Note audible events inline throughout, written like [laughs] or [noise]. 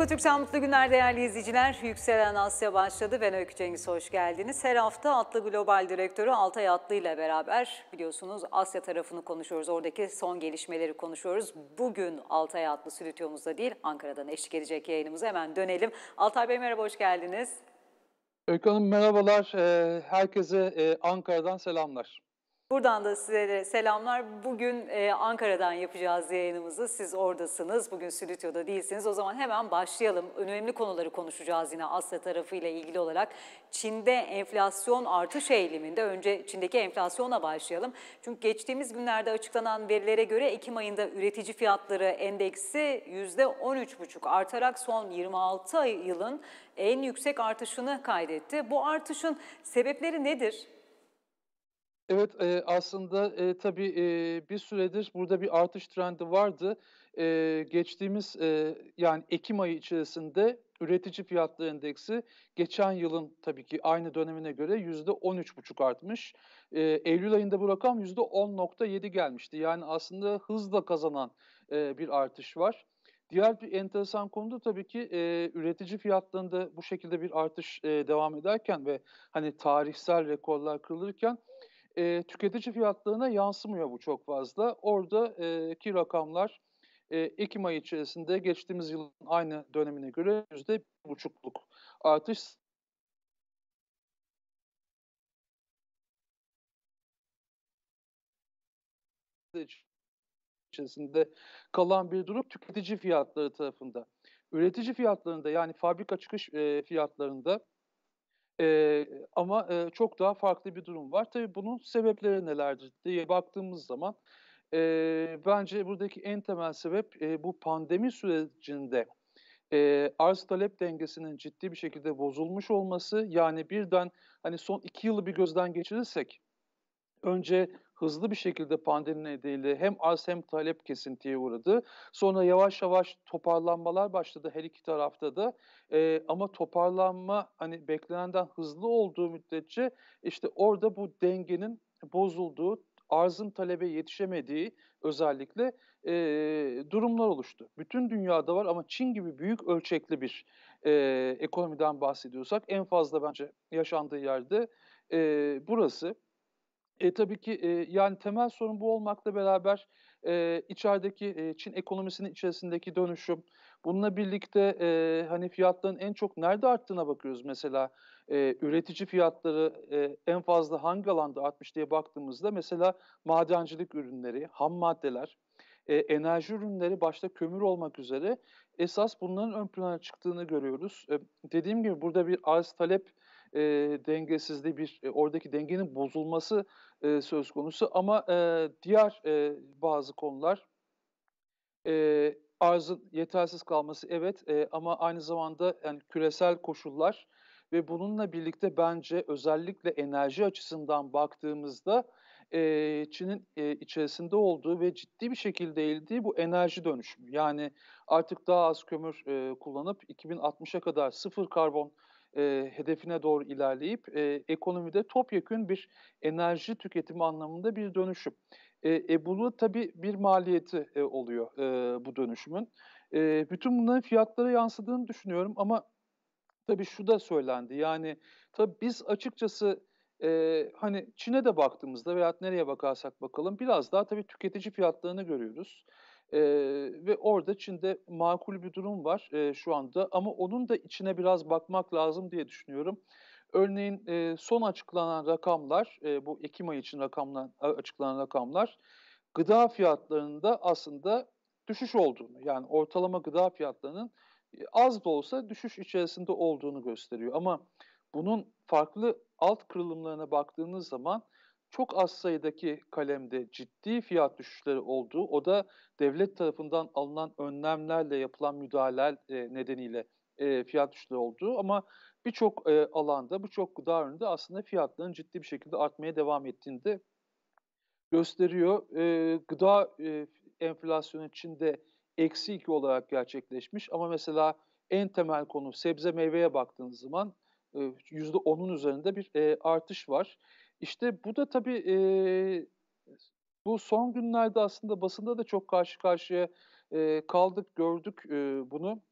Ekotürk'ten mutlu günler değerli izleyiciler. Yükselen Asya başladı. Ben Öykü Cengiz hoş geldiniz. Her hafta Atlı Global Direktörü Altay Atlı ile beraber biliyorsunuz Asya tarafını konuşuyoruz. Oradaki son gelişmeleri konuşuyoruz. Bugün Altay Atlı stüdyomuzda değil Ankara'dan eşlik edecek yayınımıza hemen dönelim. Altay Bey merhaba hoş geldiniz. Öykü Hanım merhabalar. Ee, herkese e, Ankara'dan selamlar. Buradan da size selamlar. Bugün e, Ankara'dan yapacağız yayınımızı. Siz oradasınız. Bugün stüdyoda değilsiniz. O zaman hemen başlayalım. Önemli konuları konuşacağız yine Asya tarafıyla ilgili olarak. Çin'de enflasyon artış eğiliminde önce Çin'deki enflasyona başlayalım. Çünkü geçtiğimiz günlerde açıklanan verilere göre Ekim ayında üretici fiyatları endeksi %13,5 artarak son 26 yılın en yüksek artışını kaydetti. Bu artışın sebepleri nedir? Evet e, aslında e, tabii e, bir süredir burada bir artış trendi vardı. E, geçtiğimiz e, yani Ekim ayı içerisinde üretici fiyatları endeksi geçen yılın tabii ki aynı dönemine göre yüzde %13,5 artmış. E, Eylül ayında bu rakam yüzde %10,7 gelmişti. Yani aslında hızla kazanan e, bir artış var. Diğer bir enteresan konu da tabii ki e, üretici fiyatlarında bu şekilde bir artış e, devam ederken ve hani tarihsel rekorlar kırılırken e, tüketici fiyatlarına yansımıyor bu çok fazla. Oradaki rakamlar e, Ekim ayı içerisinde geçtiğimiz yılın aynı dönemine göre yüzde bir buçukluk artış içerisinde kalan bir durum tüketici fiyatları tarafında. Üretici fiyatlarında yani fabrika çıkış e, fiyatlarında e, ama e, çok daha farklı bir durum var. Tabii bunun sebepleri nelerdir diye baktığımız zaman e, bence buradaki en temel sebep e, bu pandemi sürecinde e, arz talep dengesinin ciddi bir şekilde bozulmuş olması yani birden hani son iki yılı bir gözden geçirirsek önce hızlı bir şekilde pandemi nedeniyle hem arz hem talep kesintiye uğradı. Sonra yavaş yavaş toparlanmalar başladı her iki tarafta da. E, ama toparlanma hani beklenenden hızlı olduğu müddetçe işte orada bu dengenin bozulduğu, arzın talebe yetişemediği özellikle e, durumlar oluştu. Bütün dünyada var ama Çin gibi büyük ölçekli bir e, ekonomiden bahsediyorsak en fazla bence yaşandığı yerde e, burası. E, tabii ki e, yani temel sorun bu olmakla beraber e, içerideki e, Çin ekonomisinin içerisindeki dönüşüm, bununla birlikte e, hani fiyatların en çok nerede arttığına bakıyoruz mesela e, üretici fiyatları e, en fazla hangi alanda artmış diye baktığımızda mesela madencilik ürünleri, ham maddeler, e, enerji ürünleri başta kömür olmak üzere esas bunların ön plana çıktığını görüyoruz. E, dediğim gibi burada bir arz talep e, dengesizliği bir e, oradaki dengenin bozulması e, söz konusu ama e, diğer e, bazı konular e, arzın yetersiz kalması evet e, ama aynı zamanda yani küresel koşullar ve bununla birlikte bence özellikle enerji açısından baktığımızda e, Çin'in e, içerisinde olduğu ve ciddi bir şekilde eğildiği bu enerji dönüşümü. Yani artık daha az kömür e, kullanıp 2060'a kadar sıfır karbon e, hedefine doğru ilerleyip e, ekonomide topyekün bir enerji tüketimi anlamında bir dönüşüm. E, e, bunu tabii bir maliyeti e, oluyor e, bu dönüşümün. E, bütün bunların fiyatlara yansıdığını düşünüyorum ama tabii şu da söylendi. Yani tabii biz açıkçası e, hani Çin'e de baktığımızda veya nereye bakarsak bakalım biraz daha tabii tüketici fiyatlarını görüyoruz. E, ve orada Çin'de makul bir durum var e, şu anda ama onun da içine biraz bakmak lazım diye düşünüyorum. Örneğin e, son açıklanan rakamlar, e, bu Ekim ayı için rakamlar, açıklanan rakamlar gıda fiyatlarında aslında düşüş olduğunu yani ortalama gıda fiyatlarının az da olsa düşüş içerisinde olduğunu gösteriyor. Ama bunun farklı alt kırılımlarına baktığınız zaman çok az sayıdaki kalemde ciddi fiyat düşüşleri olduğu, o da devlet tarafından alınan önlemlerle yapılan müdahale e, nedeniyle e, fiyat düşüşleri olduğu ama birçok e, alanda, birçok gıda üründe aslında fiyatların ciddi bir şekilde artmaya devam ettiğini de gösteriyor. Gıda enflasyonu içinde eksi iki olarak gerçekleşmiş ama mesela en temel konu sebze meyveye baktığınız zaman %10'un üzerinde bir artış var. İşte bu da tabii e, bu son günlerde aslında basında da çok karşı karşıya e, kaldık, gördük e, bunu.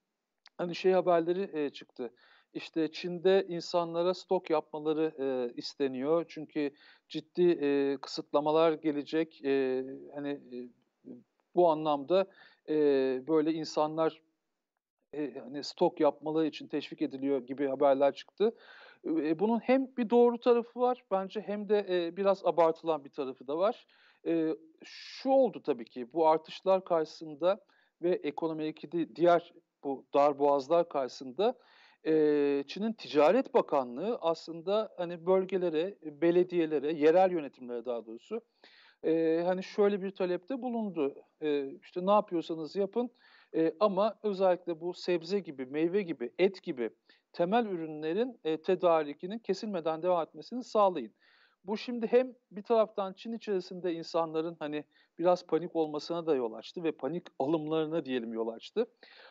Hani şey haberleri e, çıktı. İşte Çin'de insanlara stok yapmaları e, isteniyor çünkü ciddi e, kısıtlamalar gelecek. E, hani e, bu anlamda e, böyle insanlar e, hani stok yapmaları için teşvik ediliyor gibi haberler çıktı bunun hem bir doğru tarafı var bence hem de biraz abartılan bir tarafı da var. şu oldu tabii ki bu artışlar karşısında ve ekonomideki diğer bu dar boğazlar karşısında Çin'in Ticaret Bakanlığı aslında hani bölgelere, belediyelere, yerel yönetimlere daha doğrusu hani şöyle bir talepte bulundu. E, işte ne yapıyorsanız yapın e, ama özellikle bu sebze gibi, meyve gibi, et gibi temel ürünlerin e, tedarikinin kesilmeden devam etmesini sağlayın. Bu şimdi hem bir taraftan Çin içerisinde insanların hani biraz panik olmasına da yol açtı ve panik alımlarına diyelim yol açtı.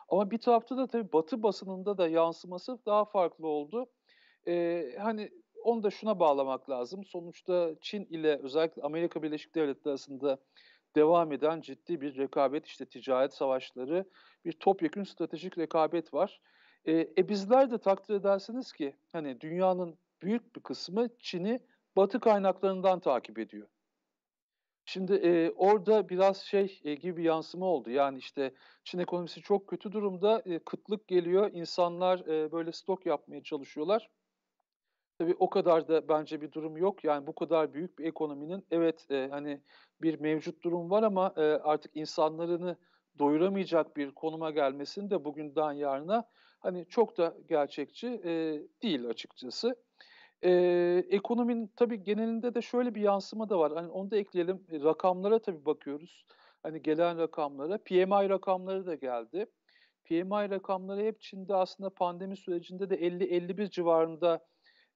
Ama bir tarafta da tabii Batı basınında da yansıması daha farklı oldu. Ee, hani onu da şuna bağlamak lazım. Sonuçta Çin ile özellikle Amerika Birleşik Devletleri arasında devam eden ciddi bir rekabet işte ticaret savaşları bir topyekün stratejik rekabet var. E, e bizler de takdir edersiniz ki hani dünyanın büyük bir kısmı Çin'i batı kaynaklarından takip ediyor. Şimdi e, orada biraz şey e, gibi bir yansıma oldu. Yani işte Çin ekonomisi çok kötü durumda, e, kıtlık geliyor, insanlar e, böyle stok yapmaya çalışıyorlar. Tabii o kadar da bence bir durum yok. Yani bu kadar büyük bir ekonominin evet e, hani bir mevcut durum var ama e, artık insanlarını doyuramayacak bir konuma gelmesini de bugünden yarına hani çok da gerçekçi e, değil açıkçası. E, ekonominin tabii genelinde de şöyle bir yansıma da var. Hani onu da ekleyelim. E, rakamlara tabii bakıyoruz. Hani gelen rakamlara. PMI rakamları da geldi. PMI rakamları hep Çin'de aslında pandemi sürecinde de 50-51 civarında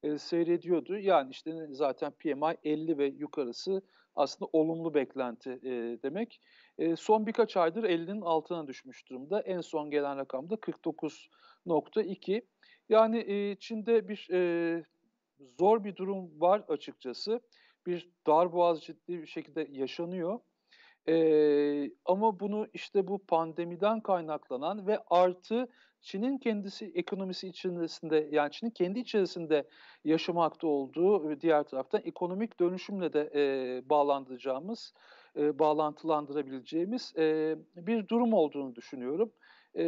e, seyrediyordu. Yani işte zaten PMI 50 ve yukarısı aslında olumlu beklenti e, demek. E, son birkaç aydır 50'nin altına düşmüş durumda. En son gelen rakam da 49.2. Yani e, Çin'de bir e, zor bir durum var açıkçası. Bir darboğaz ciddi bir şekilde yaşanıyor. E, ama bunu işte bu pandemiden kaynaklanan ve artı Çin'in kendisi ekonomisi içerisinde yani Çin'in kendi içerisinde yaşamakta olduğu diğer taraftan ekonomik dönüşümle de e, bağlandıracağımız, e, bağlantılandırabileceğimiz e, bir durum olduğunu düşünüyorum. E,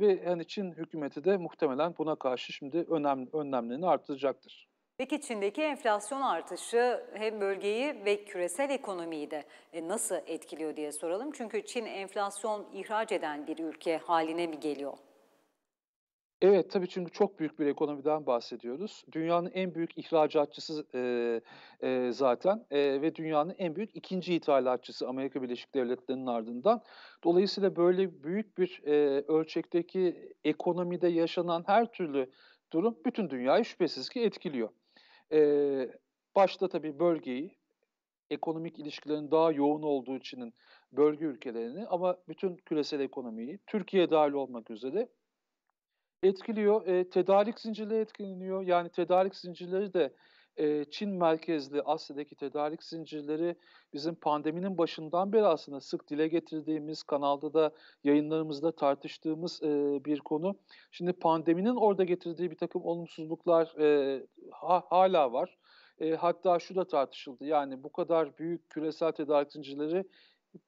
ve hani Çin hükümeti de muhtemelen buna karşı şimdi önemli önlemlerini artıracaktır. Peki Çin'deki enflasyon artışı hem bölgeyi ve küresel ekonomiyi de e, nasıl etkiliyor diye soralım. Çünkü Çin enflasyon ihraç eden bir ülke haline mi geliyor? Evet tabii çünkü çok büyük bir ekonomiden bahsediyoruz. Dünyanın en büyük ihracatçısı e, e, zaten e, ve dünyanın en büyük ikinci ithalatçısı Amerika Birleşik Devletleri'nin ardından. Dolayısıyla böyle büyük bir e, ölçekteki ekonomide yaşanan her türlü durum bütün dünyayı şüphesiz ki etkiliyor. E, başta tabii bölgeyi, ekonomik ilişkilerin daha yoğun olduğu içinin bölge ülkelerini ama bütün küresel ekonomiyi, Türkiye dahil olmak üzere etkiliyor. E, tedarik zincirleri etkileniyor. Yani tedarik zincirleri de e, Çin merkezli Asya'daki tedarik zincirleri bizim pandeminin başından beri aslında sık dile getirdiğimiz, kanalda da yayınlarımızda tartıştığımız e, bir konu. Şimdi pandeminin orada getirdiği bir takım olumsuzluklar e, ha, hala var. E, hatta şu da tartışıldı yani bu kadar büyük küresel tedarik zincirleri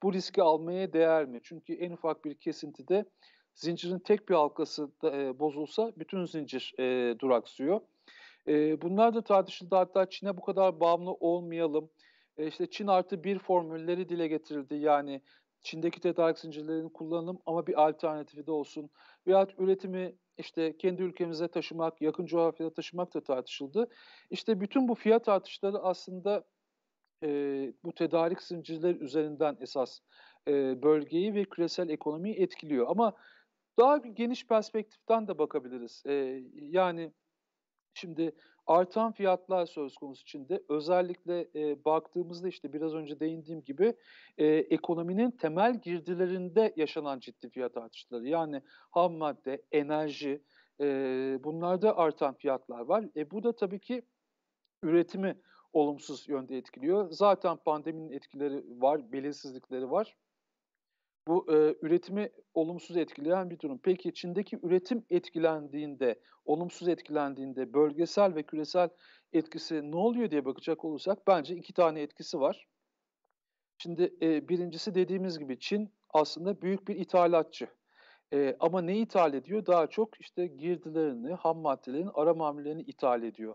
bu riski almaya değer mi? Çünkü en ufak bir kesintide Zincirin tek bir halkası da, e, bozulsa bütün zincir e, duraksıyor. E, bunlar da tartışıldı hatta Çin'e bu kadar bağımlı olmayalım. E, işte Çin artı bir formülleri dile getirildi. Yani Çin'deki tedarik zincirlerini kullanalım ama bir alternatifi de olsun. Veyahut üretimi işte kendi ülkemize taşımak, yakın coğrafyada taşımak da tartışıldı. İşte bütün bu fiyat artışları aslında e, bu tedarik zincirler üzerinden esas e, bölgeyi ve küresel ekonomiyi etkiliyor. Ama daha geniş perspektiften de bakabiliriz. E, yani şimdi artan fiyatlar söz konusu içinde özellikle e, baktığımızda işte biraz önce değindiğim gibi e, ekonominin temel girdilerinde yaşanan ciddi fiyat artışları yani ham madde, enerji e, bunlarda artan fiyatlar var. E, bu da tabii ki üretimi olumsuz yönde etkiliyor. Zaten pandeminin etkileri var, belirsizlikleri var. Bu e, üretimi olumsuz etkileyen bir durum. Peki Çin'deki üretim etkilendiğinde, olumsuz etkilendiğinde bölgesel ve küresel etkisi ne oluyor diye bakacak olursak bence iki tane etkisi var. Şimdi e, birincisi dediğimiz gibi Çin aslında büyük bir ithalatçı. E, ama ne ithal ediyor? Daha çok işte girdilerini, ham maddelerini, ara mamullerini ithal ediyor.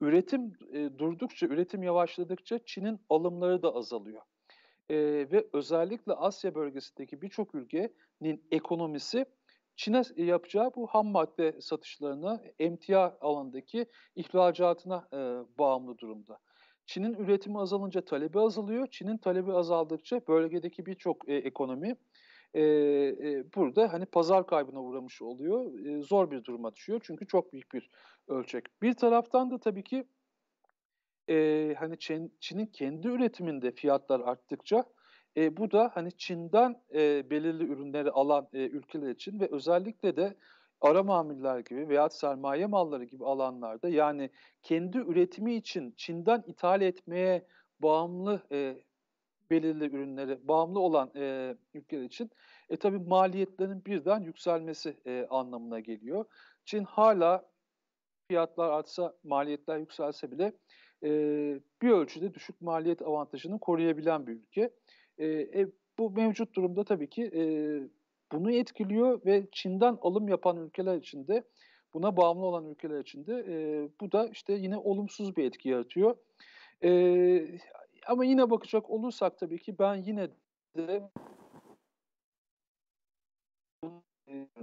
Üretim e, durdukça, üretim yavaşladıkça Çin'in alımları da azalıyor e, ve özellikle Asya bölgesindeki birçok ülkenin ekonomisi Çin'e yapacağı bu ham madde satışlarına, emtia alandaki ihracatına e, bağımlı durumda. Çin'in üretimi azalınca talebi azalıyor. Çin'in talebi azaldıkça bölgedeki birçok e, ekonomi e, e, burada hani pazar kaybına uğramış oluyor. E, zor bir duruma düşüyor çünkü çok büyük bir ölçek. Bir taraftan da tabii ki e, hani Çin, Çin'in kendi üretiminde fiyatlar arttıkça e, bu da hani Çin'den e, belirli ürünleri alan e, ülkeler için ve özellikle de ara mamiller gibi veya sermaye malları gibi alanlarda yani kendi üretimi için Çin'den ithal etmeye bağımlı e, belirli ürünleri bağımlı olan e, ülkeler için e tabii maliyetlerin birden yükselmesi e, anlamına geliyor. Çin hala fiyatlar artsa maliyetler yükselse bile e, bir ölçüde düşük maliyet avantajını koruyabilen bir ülke. E, e, bu mevcut durumda tabii ki e, bunu etkiliyor ve Çin'den alım yapan ülkeler için de buna bağımlı olan ülkeler için de e, bu da işte yine olumsuz bir etki yaratıyor. E, ama yine bakacak olursak tabii ki ben yine de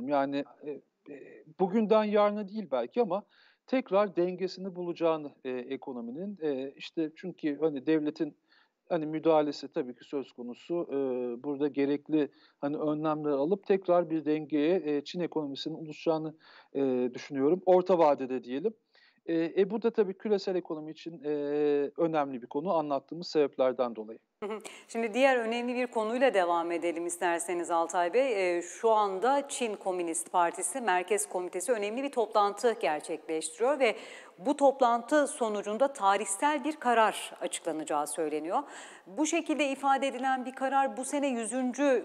yani e, e bugünden yarına değil belki ama tekrar dengesini bulacağını e, ekonominin e, işte çünkü hani devletin hani müdahalesi tabii ki söz konusu. E, burada gerekli hani önlemler alıp tekrar bir dengeye e, Çin ekonomisinin oluşacağını e, düşünüyorum. Orta vadede diyelim. E, e bu tabii küresel ekonomi için e, önemli bir konu anlattığımız sebeplerden dolayı. Şimdi diğer önemli bir konuyla devam edelim isterseniz Altay Bey. E, şu anda Çin Komünist Partisi Merkez Komitesi önemli bir toplantı gerçekleştiriyor ve bu toplantı sonucunda tarihsel bir karar açıklanacağı söyleniyor. Bu şekilde ifade edilen bir karar bu sene 100.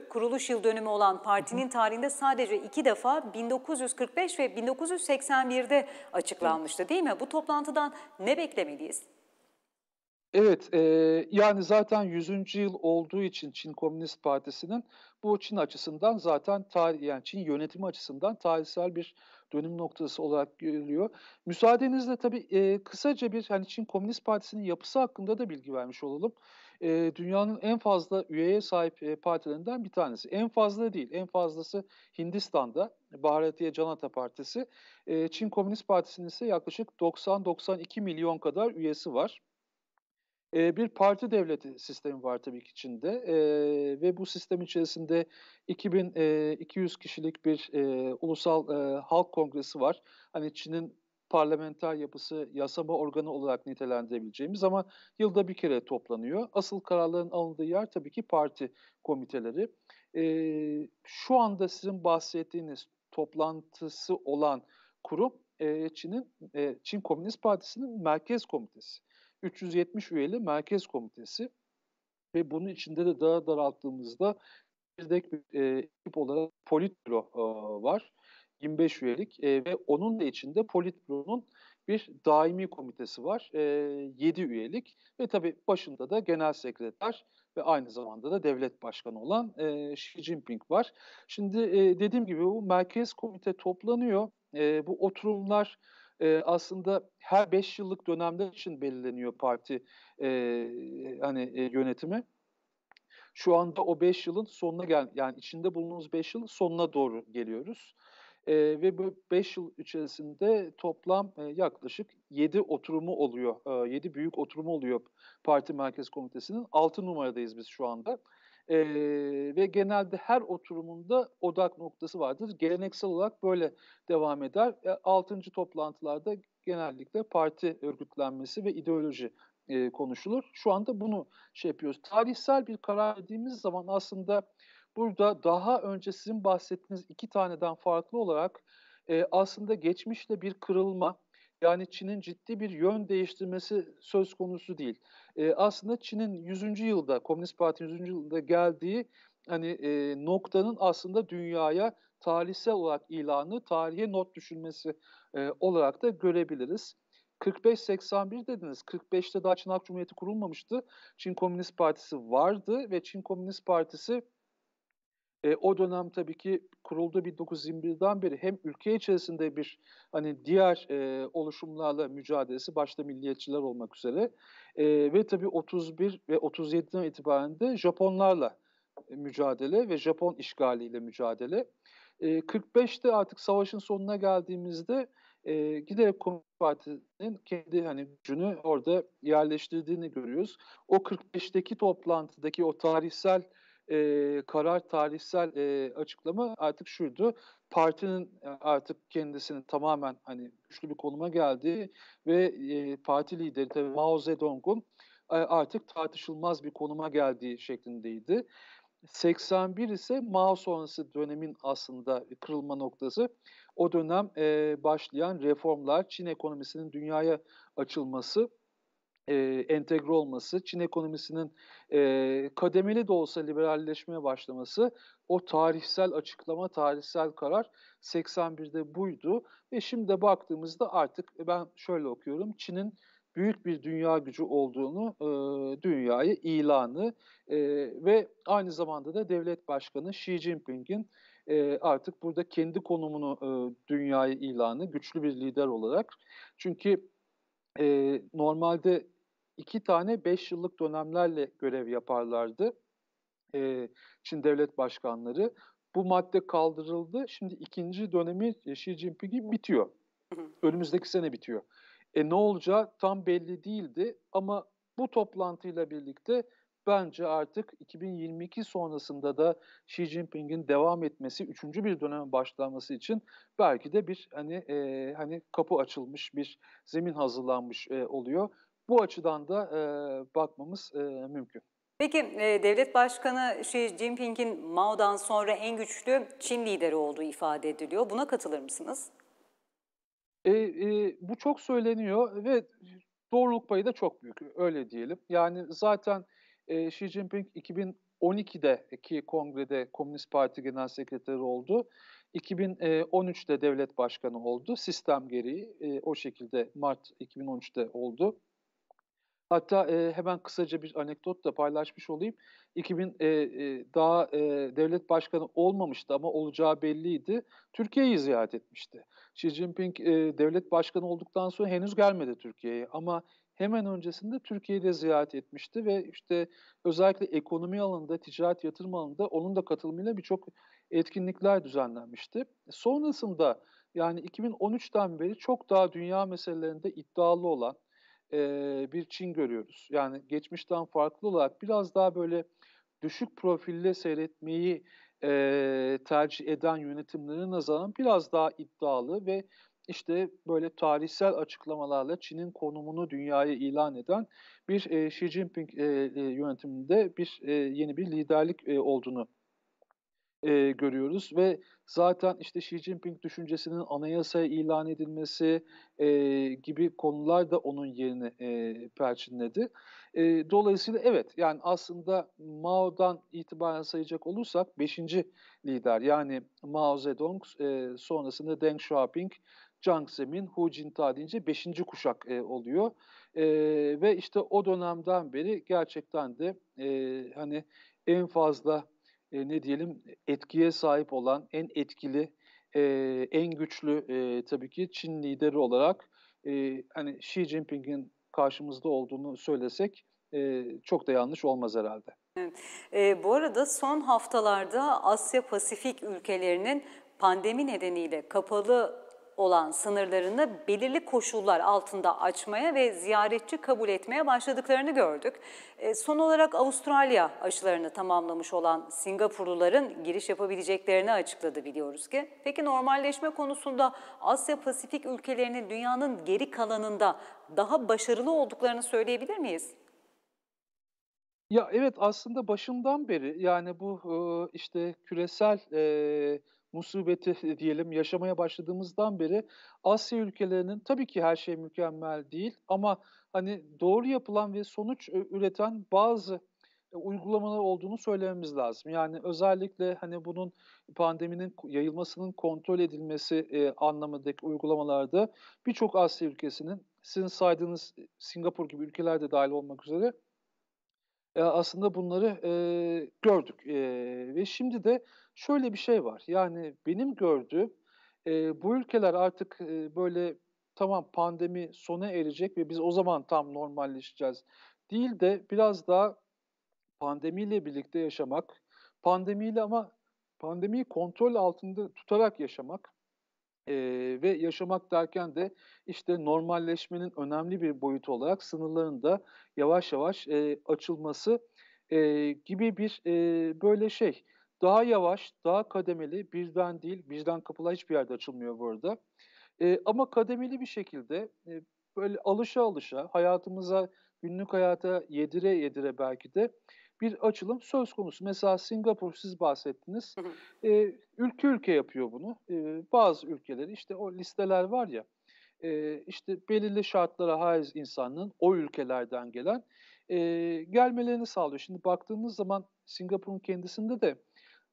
kuruluş yıl dönümü olan partinin tarihinde sadece iki defa 1945 ve 1981'de açıklanmıştı değil mi? Bu toplantıdan ne beklemeliyiz? Evet, e, yani zaten 100. yıl olduğu için Çin Komünist Partisi'nin bu Çin açısından zaten tarih, yani Çin yönetimi açısından tarihsel bir dönüm noktası olarak görülüyor. Müsaadenizle tabii e, kısaca bir hani Çin Komünist Partisi'nin yapısı hakkında da bilgi vermiş olalım. E, dünyanın en fazla üyeye sahip e, partilerinden bir tanesi. En fazla değil, en fazlası Hindistan'da Baharatiye Janata Partisi. E, Çin Komünist Partisi'nin ise yaklaşık 90-92 milyon kadar üyesi var e, bir parti devleti sistemi var tabii ki içinde e, ve bu sistem içerisinde 2200 kişilik bir e, ulusal e, halk kongresi var. Hani Çin'in parlamenter yapısı yasama organı olarak nitelendirebileceğimiz ama yılda bir kere toplanıyor. Asıl kararların alındığı yer tabii ki parti komiteleri. E, şu anda sizin bahsettiğiniz toplantısı olan kurum e, Çin'in e, Çin Komünist Partisi'nin merkez komitesi. 370 üyeli merkez komitesi ve bunun içinde de daha daralttığımızda birdek bir e, ekip olarak politbüro e, var. 25 üyelik e, ve onun da içinde politbüronun bir daimi komitesi var. E, 7 üyelik ve tabii başında da genel sekreter ve aynı zamanda da devlet başkanı olan e, Xi Jinping var. Şimdi e, dediğim gibi bu merkez komite toplanıyor. E, bu oturumlar e, aslında her beş yıllık dönemler için belirleniyor parti e, hani e, yönetimi. Şu anda o beş yılın sonuna gel yani içinde bulunduğumuz beş yıl sonuna doğru geliyoruz. E, ve bu beş yıl içerisinde toplam e, yaklaşık yedi oturumu oluyor. E, 7 büyük oturumu oluyor Parti Merkez Komitesi'nin. altı numaradayız biz şu anda. E, ve genelde her oturumunda odak noktası vardır. Geleneksel olarak böyle devam eder. E, altıncı toplantılarda genellikle parti örgütlenmesi ve ideoloji e, konuşulur. Şu anda bunu şey yapıyoruz. Tarihsel bir karar dediğimiz zaman aslında burada daha önce sizin bahsettiğiniz iki taneden farklı olarak e, aslında geçmişte bir kırılma, yani Çin'in ciddi bir yön değiştirmesi söz konusu değil. E, aslında Çin'in 100. yılda, Komünist Parti 100. yılda geldiği hani e, noktanın aslında dünyaya tarihsel olarak ilanı, tarihe not düşünmesi e, olarak da görebiliriz. 45-81 dediniz. 45'te daha Çin Halk Cumhuriyeti kurulmamıştı. Çin Komünist Partisi vardı ve Çin Komünist Partisi e, o dönem tabii ki kuruldu 1921'den beri hem ülke içerisinde bir hani diğer e, oluşumlarla mücadelesi başta milliyetçiler olmak üzere e, ve tabii 31 ve 37'den itibaren de Japonlarla e, mücadele ve Japon işgaliyle mücadele. E, 45'te artık savaşın sonuna geldiğimizde e, giderek Komünist Parti'nin kendi hani gücünü orada yerleştirdiğini görüyoruz. O 45'teki toplantıdaki o tarihsel e, karar tarihsel e, açıklama artık şuydu. Partinin e, artık kendisinin tamamen hani güçlü bir konuma geldiği ve e, parti lideri tabii Mao Zedong'un e, artık tartışılmaz bir konuma geldiği şeklindeydi. 81 ise Mao sonrası dönemin aslında kırılma noktası. O dönem e, başlayan reformlar, Çin ekonomisinin dünyaya açılması e, entegre olması, Çin ekonomisinin e, kademeli de olsa liberalleşmeye başlaması, o tarihsel açıklama, tarihsel karar 81'de buydu. Ve şimdi de baktığımızda artık e, ben şöyle okuyorum, Çin'in büyük bir dünya gücü olduğunu e, dünyaya ilanı e, ve aynı zamanda da devlet başkanı Xi Jinping'in e, artık burada kendi konumunu e, dünyaya ilanı güçlü bir lider olarak. Çünkü e, normalde iki tane beş yıllık dönemlerle görev yaparlardı. E, Çin devlet başkanları. Bu madde kaldırıldı. Şimdi ikinci dönemi Xi Jinping'in bitiyor. Önümüzdeki sene bitiyor. E ne olacağı tam belli değildi ama bu toplantıyla birlikte bence artık 2022 sonrasında da Xi Jinping'in devam etmesi, üçüncü bir döneme başlaması için belki de bir hani e, hani kapı açılmış, bir zemin hazırlanmış e, oluyor. Bu açıdan da e, bakmamız e, mümkün. Peki e, devlet başkanı Xi Jinping'in Mao'dan sonra en güçlü Çin lideri olduğu ifade ediliyor. Buna katılır mısınız? E, e, bu çok söyleniyor ve doğruluk payı da çok büyük öyle diyelim. Yani zaten e, Xi Jinping 2012'de ki kongrede Komünist Parti Genel Sekreteri oldu. 2013'te devlet başkanı oldu. Sistem gereği e, o şekilde Mart 2013'te oldu. Hatta e, hemen kısaca bir anekdot da paylaşmış olayım. 2000 e, e, daha e, devlet başkanı olmamıştı ama olacağı belliydi. Türkiye'yi ziyaret etmişti. Xi Jinping e, devlet başkanı olduktan sonra henüz gelmedi Türkiye'ye ama hemen öncesinde Türkiye'de ziyaret etmişti ve işte özellikle ekonomi alanında, ticaret yatırım alanında onun da katılımıyla birçok etkinlikler düzenlenmişti. Sonrasında yani 2013'ten beri çok daha dünya meselelerinde iddialı olan e, bir Çin görüyoruz. Yani geçmişten farklı olarak biraz daha böyle düşük profille seyretmeyi e, tercih eden yönetimlerin nazaran biraz daha iddialı ve işte böyle tarihsel açıklamalarla Çin'in konumunu dünyaya ilan eden bir e, Xi Jinping e, e, yönetiminde bir e, yeni bir liderlik e, olduğunu e, görüyoruz ve zaten işte Xi Jinping düşüncesinin anayasaya ilan edilmesi e, gibi konular da onun yerini e, perçinledi. E, dolayısıyla evet yani aslında Mao'dan itibaren sayacak olursak 5. lider yani Mao Zedong e, sonrasında Deng Xiaoping Jiang Zemin, Hu Jintao deyince 5. kuşak e, oluyor. E, ve işte o dönemden beri gerçekten de e, hani en fazla e, ne diyelim etkiye sahip olan, en etkili, e, en güçlü e, tabii ki Çin lideri olarak e, hani Xi Jinping'in karşımızda olduğunu söylesek e, çok da yanlış olmaz herhalde. E, bu arada son haftalarda Asya Pasifik ülkelerinin pandemi nedeniyle kapalı olan sınırlarını belirli koşullar altında açmaya ve ziyaretçi kabul etmeye başladıklarını gördük. E, son olarak Avustralya aşılarını tamamlamış olan Singapurluların giriş yapabileceklerini açıkladı biliyoruz ki. Peki normalleşme konusunda Asya Pasifik ülkelerinin dünyanın geri kalanında daha başarılı olduklarını söyleyebilir miyiz? Ya evet aslında başından beri yani bu e, işte küresel e, musibeti e, diyelim yaşamaya başladığımızdan beri Asya ülkelerinin tabii ki her şey mükemmel değil ama hani doğru yapılan ve sonuç e, üreten bazı e, uygulamalar olduğunu söylememiz lazım. Yani özellikle hani bunun pandeminin yayılmasının kontrol edilmesi e, anlamındaki uygulamalarda birçok Asya ülkesinin sizin saydığınız Singapur gibi ülkeler de dahil olmak üzere e, aslında bunları e, gördük. E, ve şimdi de şöyle bir şey var. Yani benim gördüğüm e, bu ülkeler artık e, böyle tamam pandemi sona erecek ve biz o zaman tam normalleşeceğiz değil de biraz daha pandemiyle birlikte yaşamak, pandemiyle ama pandemiyi kontrol altında tutarak yaşamak e, ve yaşamak derken de işte normalleşmenin önemli bir boyutu olarak sınırların da yavaş yavaş e, açılması e, gibi bir e, böyle şey daha yavaş, daha kademeli, birden değil, birden kapılar hiçbir yerde açılmıyor bu arada. E, ama kademeli bir şekilde e, böyle alışa alışa hayatımıza, günlük hayata yedire yedire belki de bir açılım söz konusu. Mesela Singapur siz bahsettiniz. E, ülke ülke yapıyor bunu. E, bazı ülkeleri işte o listeler var ya e, işte belirli şartlara haiz insanın o ülkelerden gelen e, gelmelerini sağlıyor. Şimdi baktığınız zaman Singapur'un kendisinde de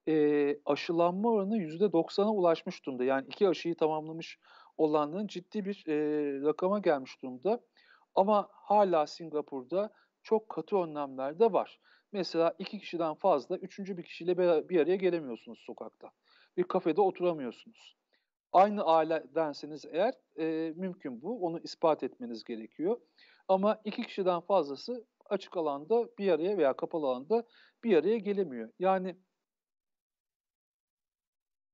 e, aşılanma oranı %90'a ulaşmış durumda. Yani iki aşıyı tamamlamış olanların ciddi bir e, rakama gelmiş durumda. Ama hala Singapur'da çok katı önlemler de var. Mesela iki kişiden fazla üçüncü bir kişiyle bir araya gelemiyorsunuz sokakta. Bir kafede oturamıyorsunuz. Aynı ailedenseniz eğer e, mümkün bu. Onu ispat etmeniz gerekiyor. Ama iki kişiden fazlası açık alanda bir araya veya kapalı alanda bir araya gelemiyor. Yani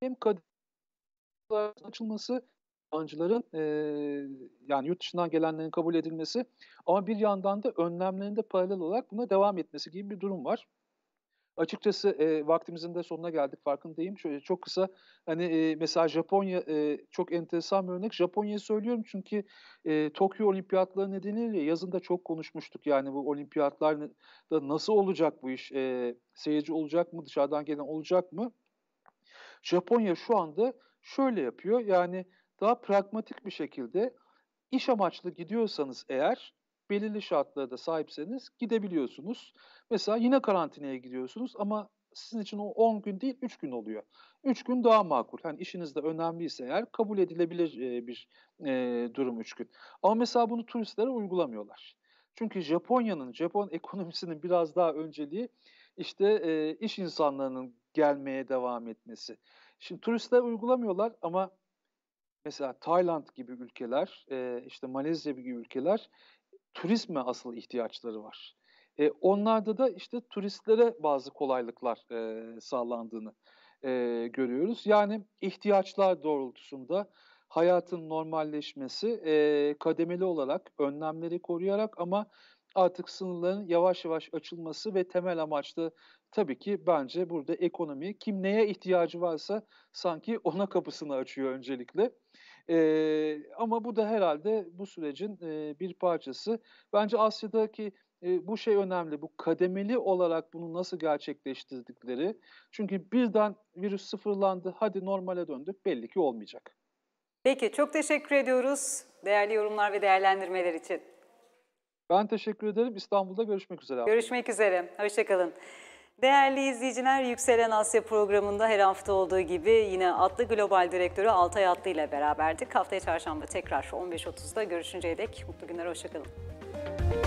hem kadılar açılması yabancıların e, yani yurt dışından gelenlerin kabul edilmesi ama bir yandan da önlemlerinde paralel olarak buna devam etmesi gibi bir durum var. Açıkçası e, vaktimizin de sonuna geldik farkındayım. Şöyle çok kısa hani e, mesela Japonya e, çok enteresan bir örnek. Japonya'yı söylüyorum çünkü e, Tokyo Olimpiyatları nedeniyle yazında çok konuşmuştuk. Yani bu Olimpiyatlar da nasıl olacak bu iş? E, seyirci olacak mı? Dışarıdan gelen olacak mı? Japonya şu anda şöyle yapıyor. Yani daha pragmatik bir şekilde iş amaçlı gidiyorsanız eğer belirli şartlara da sahipseniz gidebiliyorsunuz. Mesela yine karantinaya gidiyorsunuz ama sizin için o 10 gün değil 3 gün oluyor. 3 gün daha makul. Hani işiniz de önemliyse eğer kabul edilebilir e, bir e, durum 3 gün. Ama mesela bunu turistlere uygulamıyorlar. Çünkü Japonya'nın, Japon [laughs] ekonomisinin biraz daha önceliği işte e, iş insanlarının gelmeye devam etmesi. Şimdi turistler uygulamıyorlar ama mesela Tayland gibi ülkeler, e, işte Malezya gibi ülkeler turizme asıl ihtiyaçları var. E, onlarda da işte turistlere bazı kolaylıklar e, sağlandığını e, görüyoruz. Yani ihtiyaçlar doğrultusunda hayatın normalleşmesi e, kademeli olarak önlemleri koruyarak ama artık sınırların yavaş yavaş açılması ve temel amaçta tabii ki bence burada ekonomi kim neye ihtiyacı varsa sanki ona kapısını açıyor öncelikle. E, ama bu da herhalde bu sürecin e, bir parçası. Bence Asya'daki e, bu şey önemli. Bu kademeli olarak bunu nasıl gerçekleştirdikleri. Çünkü birden virüs sıfırlandı, hadi normale döndük belli ki olmayacak. Peki çok teşekkür ediyoruz değerli yorumlar ve değerlendirmeler için. Ben teşekkür ederim. İstanbul'da görüşmek üzere. Görüşmek üzere. Hoşçakalın. Değerli izleyiciler, Yükselen Asya programında her hafta olduğu gibi yine Atlı Global Direktörü Altay Atlı ile beraberdik. Haftaya çarşamba tekrar 15.30'da görüşünceye dek mutlu günler, hoşçakalın.